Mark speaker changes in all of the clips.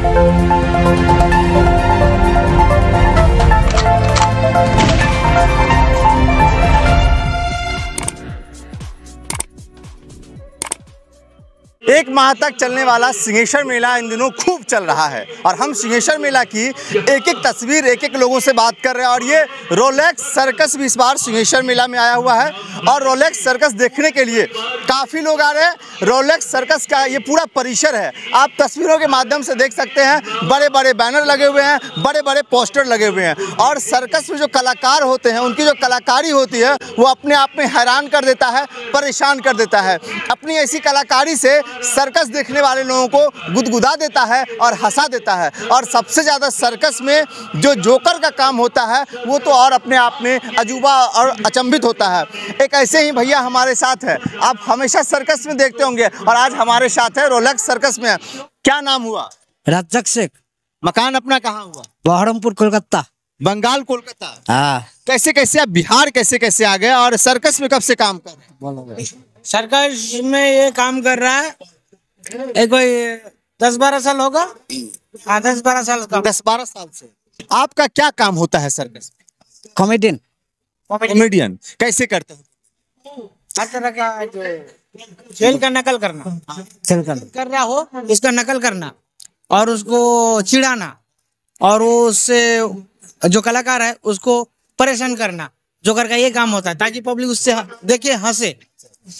Speaker 1: Thank you. एक माह तक चलने वाला सिंहेश्वर मेला इन दिनों खूब चल रहा है और हम सिंहेश्वर मेला की एक एक तस्वीर एक एक लोगों से बात कर रहे हैं और ये रोलेक्स सर्कस भी इस बार सिंहेश्वर मेला में आया हुआ है और रोलेक्स सर्कस देखने के लिए काफ़ी लोग आ रहे हैं रोलेक्स सर्कस का ये पूरा परिसर है आप तस्वीरों के माध्यम से देख सकते हैं बड़े बड़े बैनर लगे हुए हैं बड़े बड़े पोस्टर लगे हुए हैं और सर्कस में जो कलाकार होते हैं उनकी जो कलाकारी होती है वो अपने आप में हैरान कर देता है परेशान कर देता है अपनी ऐसी कलाकारी से सर्कस देखने वाले लोगों को गुदगुदा देता है और हंसा देता है और सबसे ज़्यादा सर्कस में जो जोकर का काम होता है वो तो और अपने आप में अजूबा और अचंभित होता है एक ऐसे ही भैया हमारे साथ है आप हमेशा सर्कस में देखते होंगे और आज हमारे साथ है रोलक्स सर्कस में क्या नाम हुआ रजक शेख मकान अपना कहाँ हुआ बहरमपुर कोलकाता बंगाल कोलकाता हाँ कैसे कैसे आप बिहार कैसे कैसे आ गए और सर्कस में कब से काम कर
Speaker 2: रहे हैं
Speaker 1: सरकार में ये काम कर रहा है ये कोई दस बारह साल
Speaker 2: होगा हाँ दस बारह साल का दस बारह
Speaker 1: साल से आपका क्या काम होता है सर्कस कॉमेडियन कॉमेडियन
Speaker 2: कैसे करते हो हर तरह का जो खेल का नकल करना खेल कर कर रहा हो इसका नकल करना और उसको चिढ़ाना और वो उससे जो कलाकार है उसको परेशान करना जोकर का ये काम होता है ताकि पब्लिक उससे देखे हंसे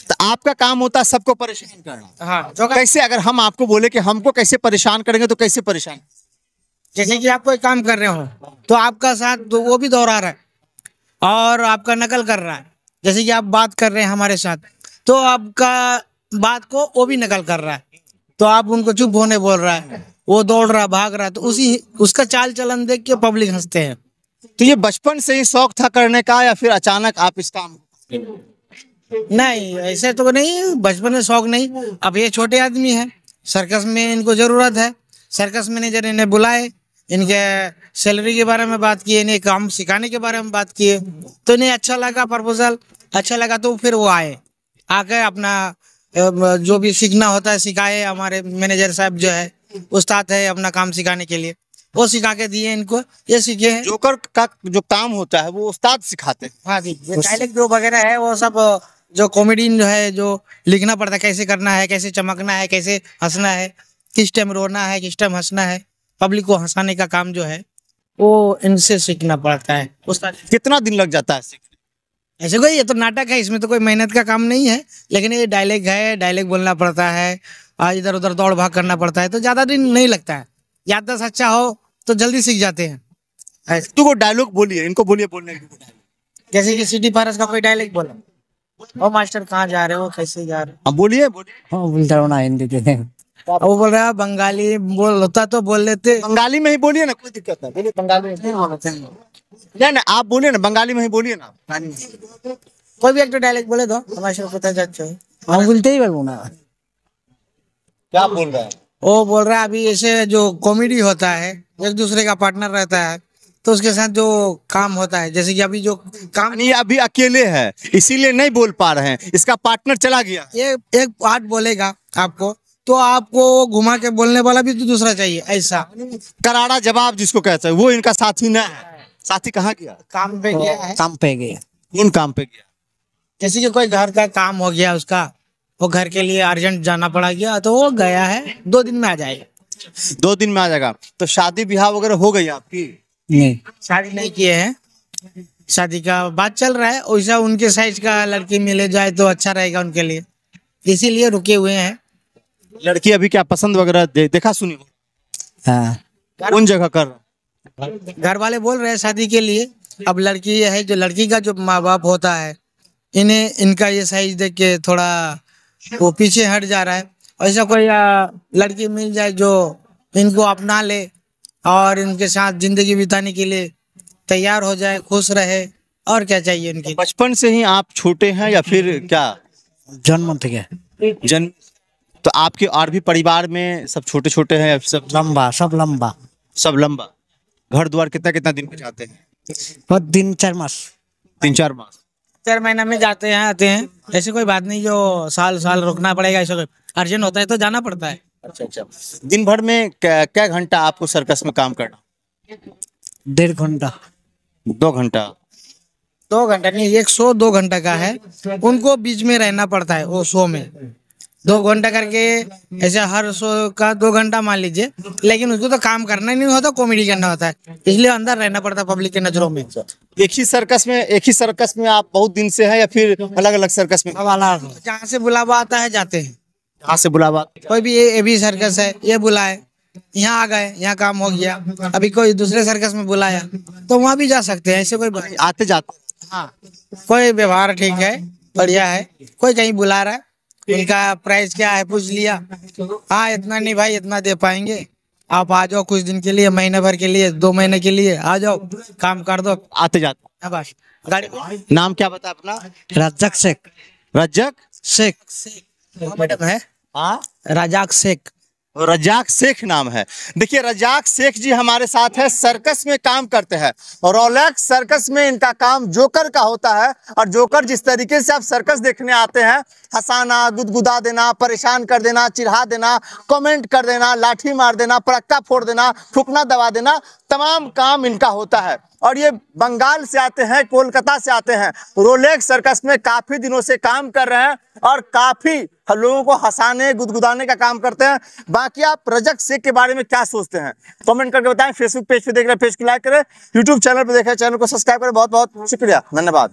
Speaker 1: तो आपका काम होता है सबको परेशान
Speaker 2: करना हाँ जो कैसे
Speaker 1: अगर हम आपको बोले कि हमको कैसे परेशान करेंगे तो कैसे परेशान जैसे कि आप कोई काम कर रहे हो तो आपका साथ तो वो भी
Speaker 2: दोहरा रहा है और आपका नकल कर रहा है जैसे कि आप बात कर रहे हैं हमारे साथ तो आपका बात को वो भी नकल कर रहा है तो आप उनको चुप होने बोल रहा है वो दौड़ रहा भाग रहा तो उसी उसका चाल चलन देख के पब्लिक हंसते हैं तो ये बचपन से ही शौक था करने का या फिर अचानक आप इस काम नहीं ऐसे तो नहीं बचपन में शौक नहीं अब ये छोटे आदमी है सर्कस में इनको जरूरत है सर्कस मैनेजर इन्हें बुलाए इनके सैलरी के बारे में बात किए इन्हें काम सिखाने के बारे में बात किए तो इन्हें अच्छा लगा प्रपोजल अच्छा लगा तो फिर वो आए आके अपना जो भी सीखना होता है सिखाए हमारे मैनेजर साहब जो है उस्ताद है अपना काम सिखाने के लिए वो सिखा के दिए इनको ये सीखे जोकर का जो काम होता है वो उस्ताद सिखाते हैं हाँ जी डायलेक्ट जो वगैरह है वो सब जो कॉमेडियन जो है जो लिखना पड़ता है कैसे करना है कैसे चमकना है कैसे हंसना है किस टाइम रोना है किस टाइम हंसना है पब्लिक को हंसाने का काम जो है वो इनसे सीखना पड़ता है कितना दिन लग जाता है ऐसे कोई ये तो नाटक है इसमें तो कोई मेहनत का काम नहीं है लेकिन ये डायलॉग है डायलॉग बोलना पड़ता है आज इधर उधर दौड़ भाग करना पड़ता है तो ज़्यादा दिन नहीं लगता है याददाश्त अच्छा हो तो जल्दी सीख जाते हैं तू को डायलॉग बोलिए इनको बोलिए बोलने जैसे कि सिटी पारस का कोई डायलॉग बोला ओ मास्टर कहाँ जा रहे हो कैसे जा रहे हो हाँ, बोलिए हाँ, बोलिए हिंदी देते वो बोल रहा है बंगाली बोल होता तो बोल लेते बंगाली में ही बोलिए ना कोई दिक्कत नहीं बोलिए बंगाली में नहीं नहीं आप बोलिए ना बंगाली में ही बोलिए ना हाँ कोई भी एक तो डायलेक्ट बोले दो हमारे पता चल हो हम बोलते ही बोलू ना क्या बोल रहा है वो बोल रहा है अभी ऐसे जो कॉमेडी होता है एक दूसरे का पार्टनर रहता है तो उसके साथ जो काम होता है जैसे कि अभी जो काम नहीं अभी अकेले है इसीलिए नहीं बोल पा रहे हैं इसका पार्टनर चला गया ये एक पार्ट बोलेगा आपको तो आपको घुमा के बोलने वाला भी तो दूसरा चाहिए ऐसा करारा जवाब जिसको कहते हैं वो इनका साथी ना है साथी कहाँ गया काम पे गया है काम पे गया कौन काम पे गया जैसे कि कोई घर का काम हो गया उसका वो घर के लिए अर्जेंट जाना पड़ा गया तो वो गया है दो दिन में आ जाएगा दो दिन में आ जाएगा तो शादी ब्याह वगैरह हो गई आपकी शादी नहीं किए हैं शादी का बात चल रहा है वैसा उनके साइज का लड़की मिले जाए तो अच्छा रहेगा उनके लिए इसीलिए रुके हुए हैं
Speaker 1: लड़की अभी क्या पसंद वगैरह दे, देखा सुनी उन
Speaker 2: हाँ। जगह कर घर वाले बोल रहे हैं शादी के लिए अब लड़की ये है जो लड़की का जो माँ बाप होता है इन्हें इनका ये साइज देख के थोड़ा वो पीछे हट जा रहा है ऐसा कोई लड़की मिल जाए जो इनको अपना ले और इनके साथ जिंदगी बिताने के लिए तैयार हो जाए खुश रहे और क्या चाहिए इनके
Speaker 1: बचपन से ही आप छोटे हैं या फिर क्या जन्म थे जन्म तो आपके और भी परिवार में सब छोटे छोटे हैं सब लंबा सब लंबा सब लंबा घर द्वार कितना कितना दिन पे जाते हैं बहुत
Speaker 2: दिन चार मास तीन चार मास चार महीना में जाते हैं आते हैं ऐसी कोई बात नहीं जो साल साल रुकना पड़ेगा ऐसा कोई अर्जेंट होता है तो जाना पड़ता है
Speaker 1: अच्छा, अच्छा। दिन भर में क्या घंटा आपको सर्कस में काम करना डेढ़ घंटा दो घंटा
Speaker 2: दो घंटा नहीं एक शो दो घंटा का है उनको बीच में रहना पड़ता है वो शो में दो घंटा करके ऐसे हर शो का दो घंटा मान लीजिए लेकिन उसको तो काम करना ही नहीं होता कॉमेडी करना होता है इसलिए अंदर रहना पड़ता है पब्लिक के नजरों में अच्छा, अच्छा। एक ही सर्कस में एक ही सर्कस में आप बहुत दिन से है या फिर अलग अलग सर्कस में जहाँ से बुलावा आता है जाते हैं यहाँ से बुलावा कोई भी ए, ये भी सर्कस है ये बुलाए यहाँ आ गए यहाँ काम हो गया अभी कोई दूसरे सर्कस में बुलाया तो वहाँ भी जा सकते हैं ऐसे कोई आते जाते हाँ कोई व्यवहार ठीक है बढ़िया है कोई कहीं बुला रहा है उनका प्राइस क्या है पूछ लिया हाँ इतना नहीं भाई इतना दे पाएंगे आप आ जाओ कुछ दिन के लिए महीने भर के लिए दो महीने के लिए आ जाओ काम कर दो आते जाते गाड़ी नाम क्या बता अपना रजक शेख रजक शेख शेख है
Speaker 1: हाँ? रजाक शेख रजाक शेख नाम है देखिए रजाक शेख जी हमारे साथ है सर्कस में काम करते हैं और रोलैक्स सर्कस में इनका काम जोकर का होता है और जोकर जिस तरीके से आप सर्कस देखने आते हैं हंसाना गुदगुदा देना परेशान कर देना चिढ़ा देना कमेंट कर देना लाठी मार देना पड़क्का फोड़ देना फुकना दबा देना तमाम काम इनका होता है और ये बंगाल से आते हैं कोलकाता से आते हैं रोलेक्स सर्कस में काफी दिनों से काम कर रहे हैं और काफी लोगों को हंसाने गुदगुदाने का काम करते हैं बाकी आप प्रजक शेख के बारे में क्या सोचते हैं कमेंट करके बताएं फेसबुक पेज पे देख रहे हैं पेज को लाइक करें यूट्यूब चैनल पर देख रहे हैं चैनल को सब्सक्राइब करें बहुत बहुत शुक्रिया धन्यवाद